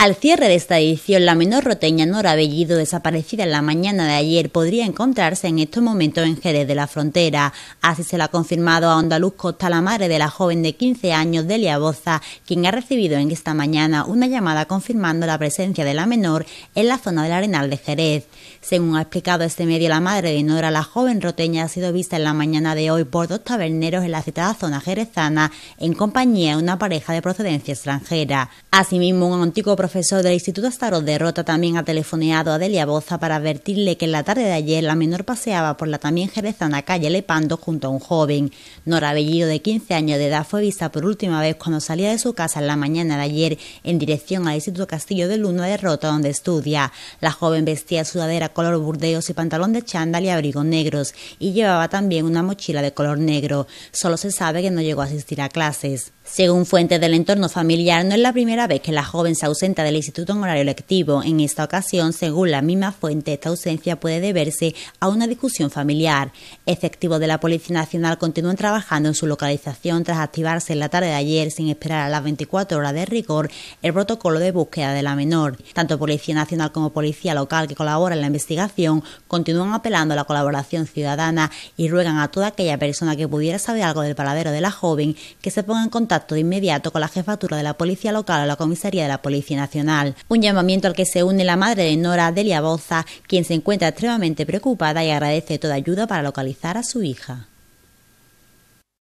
Al cierre de esta edición, la menor roteña Nora Bellido, desaparecida en la mañana de ayer, podría encontrarse en estos momentos en Jerez de la Frontera. Así se lo ha confirmado a Andaluz Costa la madre de la joven de 15 años, de Boza, quien ha recibido en esta mañana una llamada confirmando la presencia de la menor en la zona del Arenal de Jerez. Según ha explicado este medio la madre de Nora, la joven roteña ha sido vista en la mañana de hoy por dos taberneros en la citada zona jerezana en compañía de una pareja de procedencia extranjera. Asimismo, un antiguo profesor del Instituto Astarot de Rota también ha telefoneado a Delia Boza para advertirle que en la tarde de ayer la menor paseaba por la también jerezana calle Lepando junto a un joven. Nora Bellido, de 15 años de edad, fue vista por última vez cuando salía de su casa en la mañana de ayer en dirección al Instituto Castillo de Luna de Rota, donde estudia. La joven vestía sudadera color burdeos y pantalón de chándal y abrigo negros, y llevaba también una mochila de color negro. Solo se sabe que no llegó a asistir a clases. Según fuentes del entorno familiar, no es la primera vez que la joven se ausenta del instituto en horario lectivo. En esta ocasión, según la misma fuente, esta ausencia puede deberse a una discusión familiar. Efectivos de la Policía Nacional continúan trabajando en su localización tras activarse en la tarde de ayer, sin esperar a las 24 horas de rigor, el protocolo de búsqueda de la menor. Tanto Policía Nacional como Policía Local que colabora en la investigación continúan apelando a la colaboración ciudadana y ruegan a toda aquella persona que pudiera saber algo del paradero de la joven que se ponga en contacto inmediato con la jefatura de la Policía Local o la Comisaría de la Policía Nacional. Un llamamiento al que se une la madre de Nora, Delia Boza, quien se encuentra extremadamente preocupada y agradece toda ayuda para localizar a su hija.